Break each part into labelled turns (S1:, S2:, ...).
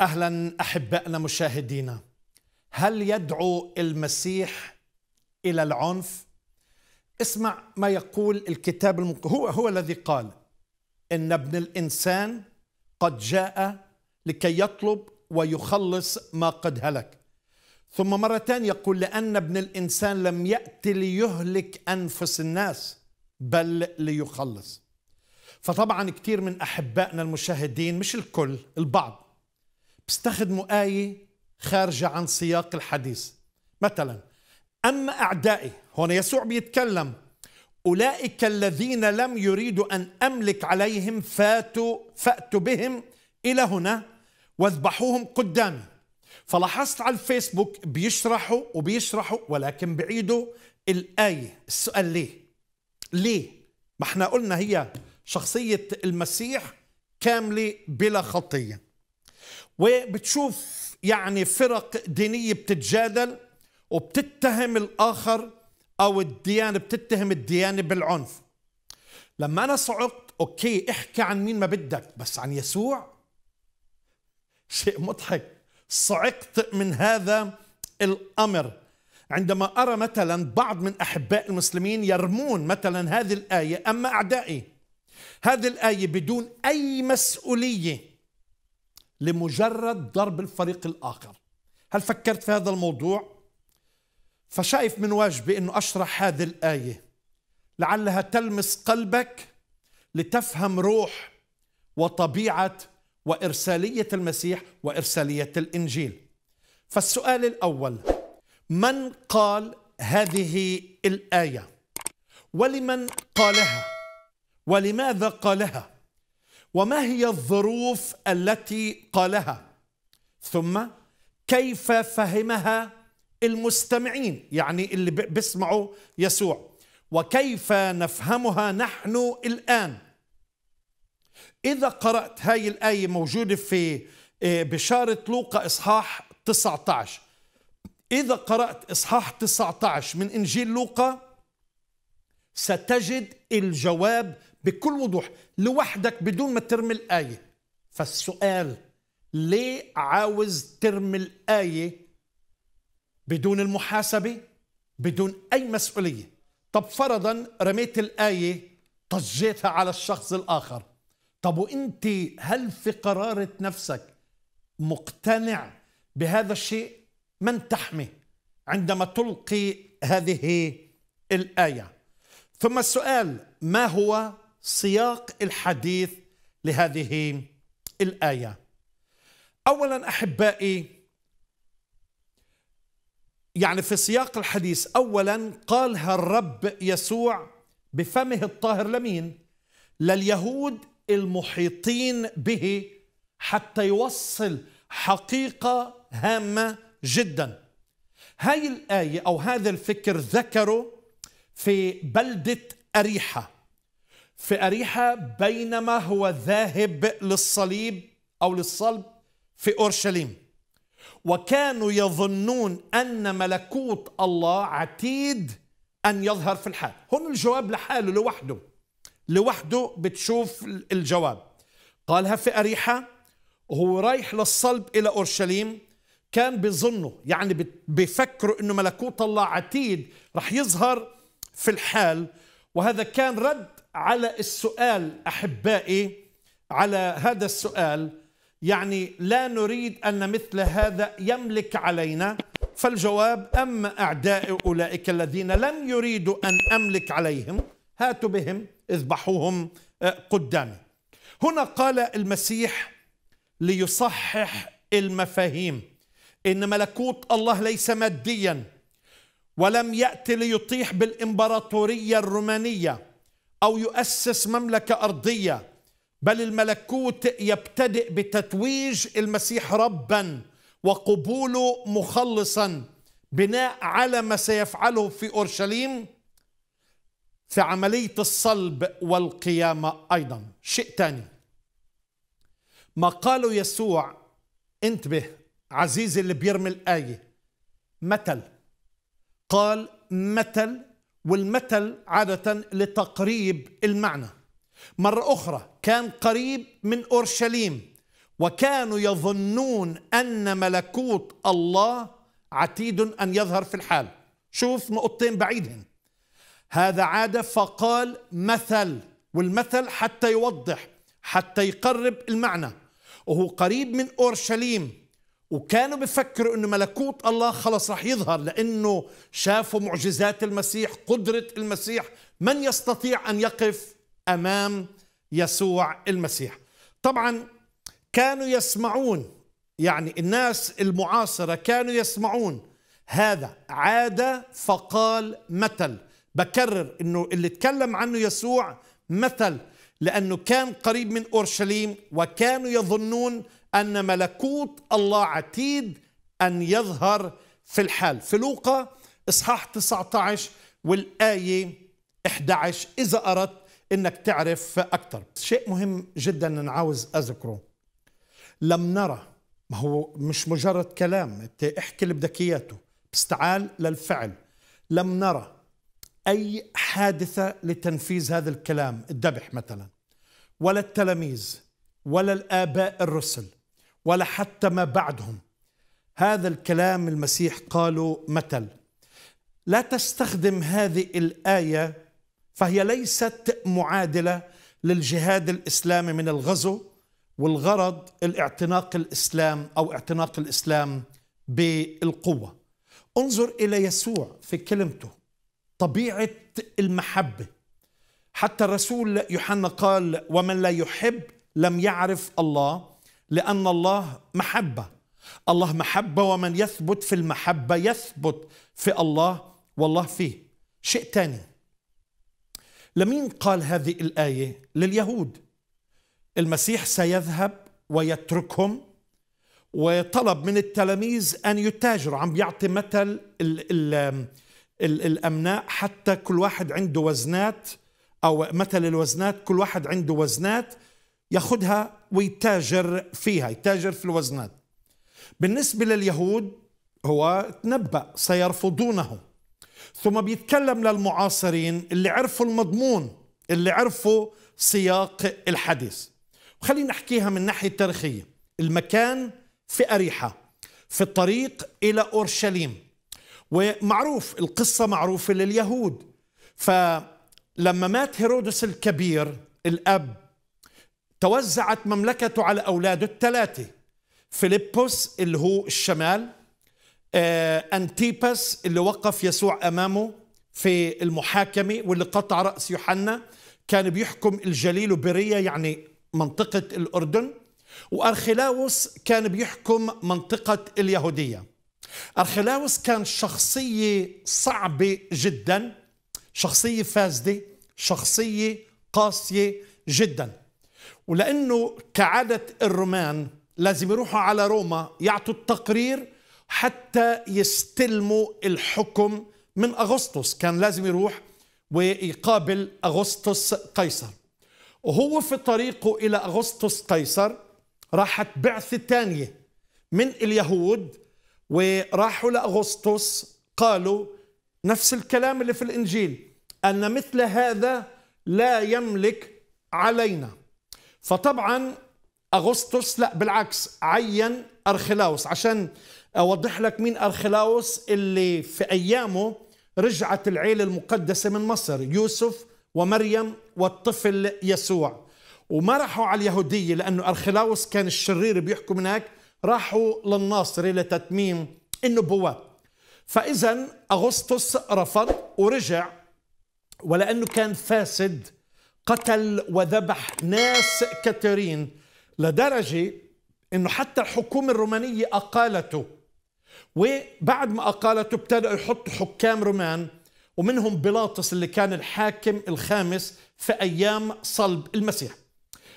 S1: اهلا احبائنا مشاهدينا هل يدعو المسيح الى العنف اسمع ما يقول الكتاب المك... هو هو الذي قال ان ابن الانسان قد جاء لكي يطلب ويخلص ما قد هلك ثم مرة يقول لأن ابن الإنسان لم يأتي ليهلك أنفس الناس بل ليخلص فطبعا كثير من أحبائنا المشاهدين مش الكل البعض بيستخدموا آية خارجة عن سياق الحديث مثلا أما أعدائي هنا يسوع بيتكلم أولئك الذين لم يريدوا أن أملك عليهم فاتوا فأتوا بهم إلى هنا واذبحوهم قدامي فلاحظت على الفيسبوك بيشرحوا وبيشرحوا ولكن بعيدوا الآية السؤال ليه ليه ما احنا قلنا هي شخصية المسيح كاملة بلا خطية وبتشوف يعني فرق دينية بتتجادل وبتتهم الآخر أو الديانة بتتهم الديانة بالعنف لما أنا صعقت أوكي احكي عن مين ما بدك بس عن يسوع شيء مضحك صعقت من هذا الأمر عندما أرى مثلا بعض من أحباء المسلمين يرمون مثلا هذه الآية أما أعدائي هذه الآية بدون أي مسؤولية لمجرد ضرب الفريق الآخر هل فكرت في هذا الموضوع؟ فشايف من واجبي أنه أشرح هذه الآية لعلها تلمس قلبك لتفهم روح وطبيعة وإرسالية المسيح وإرسالية الإنجيل فالسؤال الأول من قال هذه الآية ولمن قالها ولماذا قالها وما هي الظروف التي قالها ثم كيف فهمها المستمعين يعني اللي بيسمعوا يسوع وكيف نفهمها نحن الآن إذا قرأت هاي الآية موجودة في آه، بشارة لوقا إصحاح 19 إذا قرأت إصحاح 19 من إنجيل لوقا ستجد الجواب بكل وضوح لوحدك بدون ما ترمي الآية فالسؤال ليه عاوز ترمي الآية بدون المحاسبة بدون أي مسؤولية طب فرضا رميت الآية طجيتها على الشخص الآخر طب وانت هل في قرارة نفسك مقتنع بهذا الشيء من تحمي عندما تلقي هذه الآية ثم السؤال ما هو سياق الحديث لهذه الايه اولا احبائي يعني في سياق الحديث اولا قالها الرب يسوع بفمه الطاهر لمين لليهود المحيطين به حتى يوصل حقيقه هامه جدا هاي الايه او هذا الفكر ذكره في بلده اريحه في أريحة بينما هو ذاهب للصليب أو للصلب في أورشليم وكانوا يظنون أن ملكوت الله عتيد أن يظهر في الحال هون الجواب لحاله لوحده لوحده بتشوف الجواب قالها في أريحة وهو رايح للصلب إلى أورشليم كان بيظنوا يعني بيفكروا أنه ملكوت الله عتيد رح يظهر في الحال وهذا كان رد على السؤال احبائي على هذا السؤال يعني لا نريد ان مثل هذا يملك علينا فالجواب اما اعدائي اولئك الذين لم يريدوا ان املك عليهم هاتوا بهم اذبحوهم آه، قدامي هنا قال المسيح ليصحح المفاهيم ان ملكوت الله ليس ماديا ولم ياتي ليطيح بالامبراطوريه الرومانيه أو يؤسس مملكة أرضية بل الملكوت يبتدئ بتتويج المسيح ربا وقبوله مخلصا بناء على ما سيفعله في أورشليم في عملية الصلب والقيامة أيضا شيء ثاني ما قاله يسوع انتبه عزيزي اللي بيرمي الآية مثل قال مثل والمثل عادة لتقريب المعنى مرة أخرى كان قريب من أورشليم وكانوا يظنون أن ملكوت الله عتيد أن يظهر في الحال شوف نقطتين بعيدهم هذا عاد فقال مثل والمثل حتى يوضح حتى يقرب المعنى وهو قريب من أورشليم وكانوا بفكروا انه ملكوت الله خلص رح يظهر لانه شافوا معجزات المسيح قدره المسيح من يستطيع ان يقف امام يسوع المسيح طبعا كانوا يسمعون يعني الناس المعاصره كانوا يسمعون هذا عاد فقال مثل بكرر انه اللي تكلم عنه يسوع مثل لانه كان قريب من اورشليم وكانوا يظنون أن ملكوت الله عتيد أن يظهر في الحال في لوقا إصحاح 19 والآية 11 إذا أردت أنك تعرف أكثر شيء مهم جدا أنا عاوز أذكره لم نرى ما هو مش مجرد كلام انت احكي اللي بدك اياته بس تعال للفعل لم نرى اي حادثه لتنفيذ هذا الكلام الذبح مثلا ولا التلاميذ ولا الآباء الرسل ولا حتى ما بعدهم هذا الكلام المسيح قاله مثل لا تستخدم هذه الآية فهي ليست معادلة للجهاد الإسلامي من الغزو والغرض الاعتناق الإسلام أو اعتناق الإسلام بالقوة انظر إلى يسوع في كلمته طبيعة المحبة حتى الرسول يوحنا قال ومن لا يحب لم يعرف الله لأن الله محبة الله محبة ومن يثبت في المحبة يثبت في الله والله فيه شيء ثاني لمين قال هذه الآية لليهود المسيح سيذهب ويتركهم وطلب من التلاميذ أن يتاجروا عم بيعطي مثل الـ الـ الـ الأمناء حتى كل واحد عنده وزنات أو مثل الوزنات كل واحد عنده وزنات ياخذها ويتاجر فيها يتاجر في الوزنات بالنسبة لليهود هو تنبأ سيرفضونه ثم بيتكلم للمعاصرين اللي عرفوا المضمون اللي عرفوا سياق الحديث خلينا نحكيها من ناحية تاريخية المكان في أريحة في الطريق إلى أورشليم ومعروف القصة معروفة لليهود فلما مات هيرودس الكبير الأب توزعت مملكته على أولاده الثلاثة فيلبس اللي هو الشمال آه، أنتيبس اللي وقف يسوع أمامه في المحاكمة واللي قطع رأس يوحنا كان بيحكم الجليل وبرية يعني منطقة الأردن وأرخلاوس كان بيحكم منطقة اليهودية أرخلاوس كان شخصية صعبة جدا شخصية فاسدة شخصية قاسية جداً ولانه كعاده الرومان لازم يروحوا على روما يعطوا التقرير حتى يستلموا الحكم من اغسطس كان لازم يروح ويقابل اغسطس قيصر وهو في طريقه الى اغسطس قيصر راحت بعثه ثانيه من اليهود وراحوا لاغسطس قالوا نفس الكلام اللي في الانجيل ان مثل هذا لا يملك علينا فطبعا اغسطس لا بالعكس عين ارخلاوس عشان اوضح لك مين ارخلاوس اللي في ايامه رجعت العيله المقدسه من مصر يوسف ومريم والطفل يسوع وما راحوا على اليهوديه لانه ارخلاوس كان الشرير بيحكم هناك راحوا للناصري لتتميم النبوه فاذا اغسطس رفض ورجع ولانه كان فاسد قتل وذبح ناس كثيرين لدرجة أنه حتى الحكومة الرومانية أقالته وبعد ما أقالته ابتدأوا يحطوا حكام رومان ومنهم بيلاطس اللي كان الحاكم الخامس في أيام صلب المسيح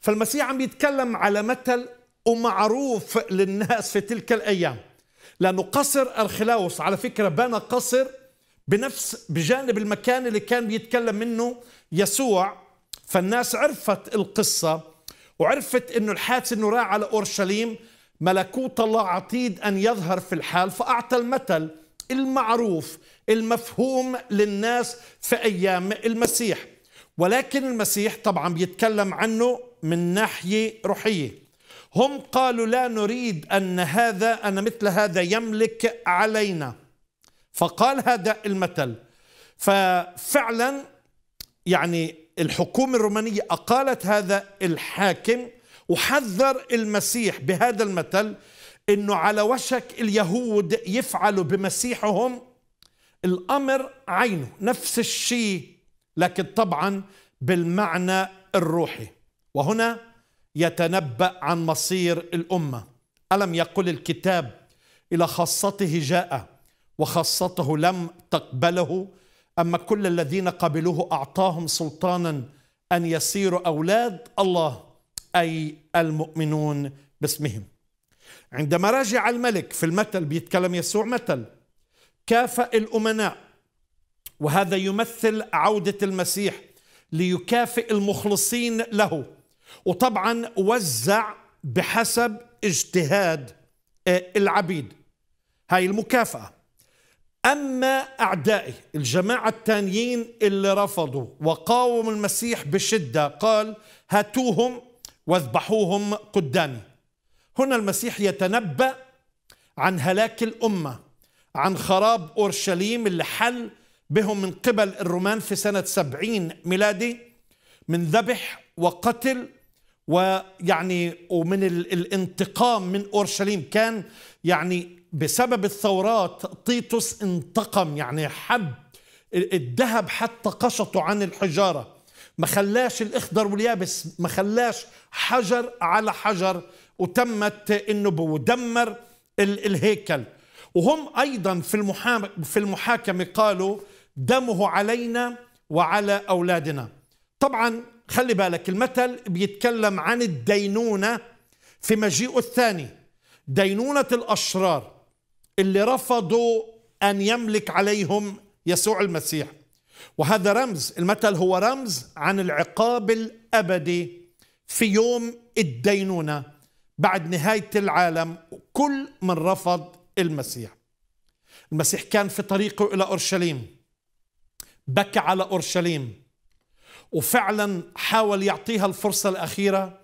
S1: فالمسيح عم يتكلم على مثل ومعروف للناس في تلك الأيام لأنه قصر أرخلاوس على فكرة بنى قصر بنفس بجانب المكان اللي كان بيتكلم منه يسوع فالناس عرفت القصة وعرفت أنه الحادث أنه راح على أورشليم ملكوت الله عتيد أن يظهر في الحال فأعطى المثل المعروف المفهوم للناس في أيام المسيح ولكن المسيح طبعا بيتكلم عنه من ناحية روحية هم قالوا لا نريد أن هذا أن مثل هذا يملك علينا فقال هذا المثل ففعلا يعني الحكومة الرومانية أقالت هذا الحاكم وحذر المسيح بهذا المثل أنه على وشك اليهود يفعلوا بمسيحهم الأمر عينه نفس الشيء لكن طبعا بالمعنى الروحي وهنا يتنبأ عن مصير الأمة ألم يقل الكتاب إلى خاصته جاء وخاصته لم تقبله أما كل الذين قبلوه أعطاهم سلطانا أن يصيروا أولاد الله أي المؤمنون باسمهم عندما راجع الملك في المثل بيتكلم يسوع مثل كافأ الأمناء وهذا يمثل عودة المسيح ليكافئ المخلصين له وطبعا وزع بحسب اجتهاد آه، العبيد هاي المكافأة أما أعدائي الجماعة التانيين اللي رفضوا وقاوموا المسيح بشدة قال هاتوهم واذبحوهم قدامي هنا المسيح يتنبأ عن هلاك الأمة عن خراب أورشليم اللي حل بهم من قبل الرومان في سنة سبعين ميلادي من ذبح وقتل ويعني ومن الانتقام من أورشليم كان يعني بسبب الثورات طيطس انتقم يعني حب الذهب حتى قشطه عن الحجارة ما خلاش الإخضر واليابس ما خلاش حجر على حجر وتمت النبوة ودمر الهيكل وهم أيضا في, في المحاكمة قالوا دمه علينا وعلى أولادنا طبعا خلي بالك المثل بيتكلم عن الدينونة في مجيئه الثاني دينونة الأشرار اللي رفضوا أن يملك عليهم يسوع المسيح وهذا رمز المثل هو رمز عن العقاب الأبدي في يوم الدينونة بعد نهاية العالم كل من رفض المسيح المسيح كان في طريقه إلى أورشليم بكى على أورشليم وفعلا حاول يعطيها الفرصة الأخيرة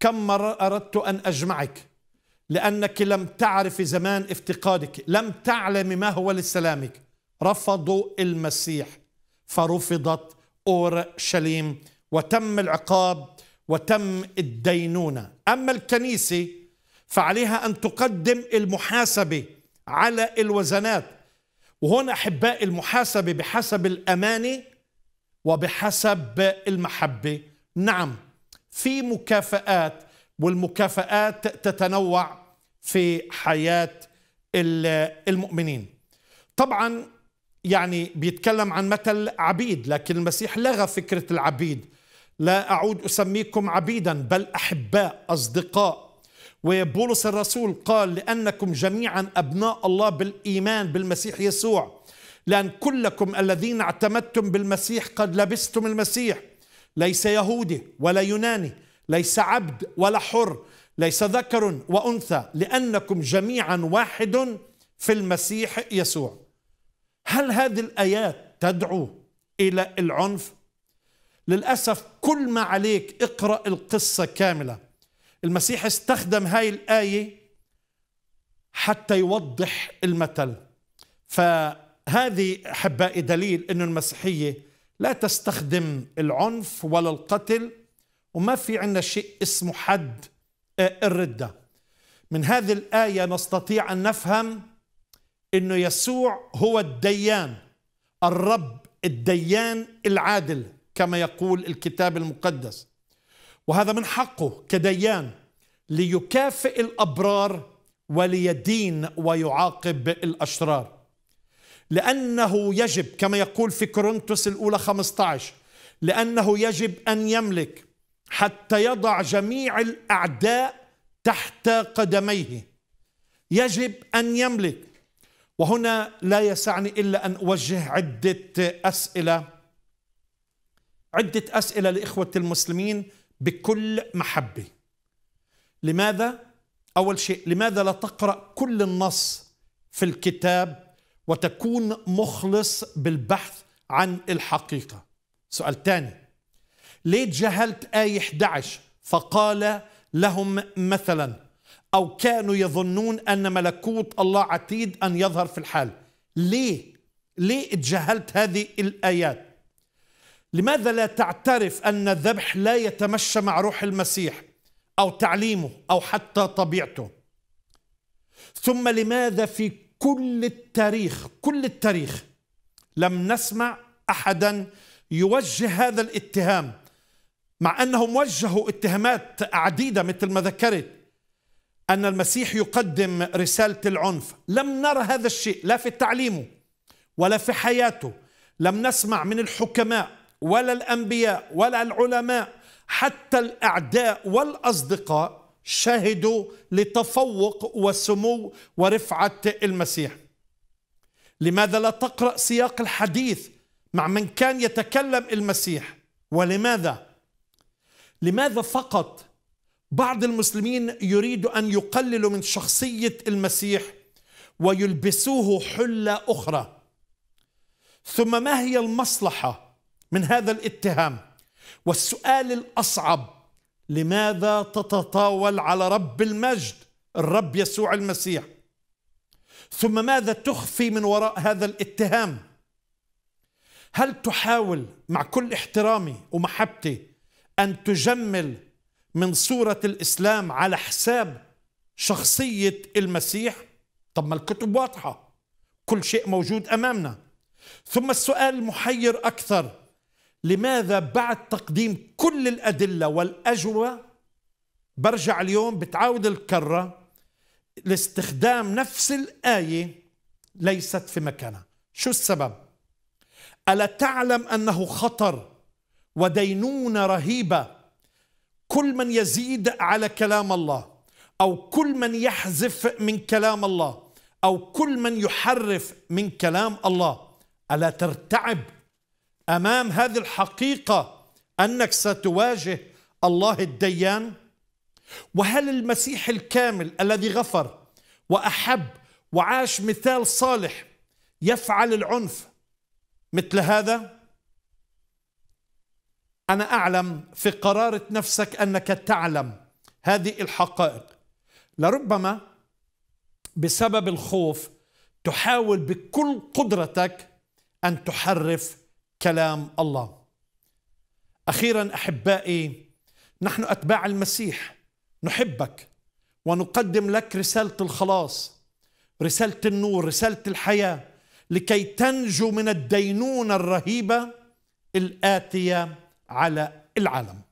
S1: كم مرة أردت أن أجمعك لأنك لم تعرف زمان افتقادك لم تعلم ما هو لسلامك رفضوا المسيح فرفضت أورشليم وتم العقاب وتم الدينونة أما الكنيسة فعليها أن تقدم المحاسبة على الوزنات وهنا أحباء المحاسبة بحسب الأمانة وبحسب المحبة نعم في مكافآت والمكافآت تتنوع في حياة المؤمنين طبعا يعني بيتكلم عن مثل عبيد لكن المسيح لغى فكرة العبيد لا أعود أسميكم عبيدا بل أحباء أصدقاء وبولس الرسول قال لأنكم جميعا أبناء الله بالإيمان بالمسيح يسوع لأن كلكم الذين اعتمدتم بالمسيح قد لبستم المسيح ليس يهودي ولا يوناني ليس عبد ولا حر ليس ذكر وانثى لانكم جميعا واحد في المسيح يسوع هل هذه الايات تدعو الى العنف للاسف كل ما عليك اقرا القصه كامله المسيح استخدم هاي الايه حتى يوضح المثل فهذه احبائي دليل ان المسيحيه لا تستخدم العنف ولا القتل وما في عندنا شيء اسمه حد آه، الردة من هذه الآية نستطيع أن نفهم أنه يسوع هو الديان الرب الديان العادل كما يقول الكتاب المقدس وهذا من حقه كديان ليكافئ الأبرار وليدين ويعاقب الأشرار لأنه يجب كما يقول في كورنثوس الأولى 15 لأنه يجب أن يملك حتى يضع جميع الاعداء تحت قدميه يجب ان يملك وهنا لا يسعني الا ان اوجه عده اسئله عده اسئله لاخوه المسلمين بكل محبه لماذا اول شيء لماذا لا تقرا كل النص في الكتاب وتكون مخلص بالبحث عن الحقيقه سؤال ثاني ليه جهلت آية 11 فقال لهم مثلا أو كانوا يظنون أن ملكوت الله عتيد أن يظهر في الحال ليه؟ ليه اتجاهلت هذه الآيات؟ لماذا لا تعترف أن الذبح لا يتمشى مع روح المسيح أو تعليمه أو حتى طبيعته ثم لماذا في كل التاريخ كل التاريخ لم نسمع أحدا يوجه هذا الاتهام مع أنهم وجهوا اتهامات عديدة مثل ما ذكرت أن المسيح يقدم رسالة العنف لم نرى هذا الشيء لا في تعليمه ولا في حياته لم نسمع من الحكماء ولا الأنبياء ولا العلماء حتى الأعداء والأصدقاء شهدوا لتفوق وسمو ورفعة المسيح لماذا لا تقرأ سياق الحديث مع من كان يتكلم المسيح ولماذا؟ لماذا فقط بعض المسلمين يريدوا ان يقللوا من شخصيه المسيح ويلبسوه حله اخرى ثم ما هي المصلحه من هذا الاتهام والسؤال الاصعب لماذا تتطاول على رب المجد الرب يسوع المسيح ثم ماذا تخفي من وراء هذا الاتهام هل تحاول مع كل احترامي ومحبتي أن تجمل من صورة الإسلام على حساب شخصية المسيح طب ما الكتب واضحة كل شيء موجود أمامنا ثم السؤال المحير أكثر لماذا بعد تقديم كل الأدلة والأجوة برجع اليوم بتعاود الكرة لاستخدام نفس الآية ليست في مكانها شو السبب؟ ألا تعلم أنه خطر ودينونة رهيبة كل من يزيد على كلام الله أو كل من يحذف من كلام الله أو كل من يحرف من كلام الله ألا ترتعب أمام هذه الحقيقة أنك ستواجه الله الديان وهل المسيح الكامل الذي غفر وأحب وعاش مثال صالح يفعل العنف مثل هذا؟ أنا أعلم في قرارة نفسك أنك تعلم هذه الحقائق لربما بسبب الخوف تحاول بكل قدرتك أن تحرف كلام الله أخيرا أحبائي نحن أتباع المسيح نحبك ونقدم لك رسالة الخلاص رسالة النور رسالة الحياة لكي تنجو من الدينونة الرهيبة الآتية على العالم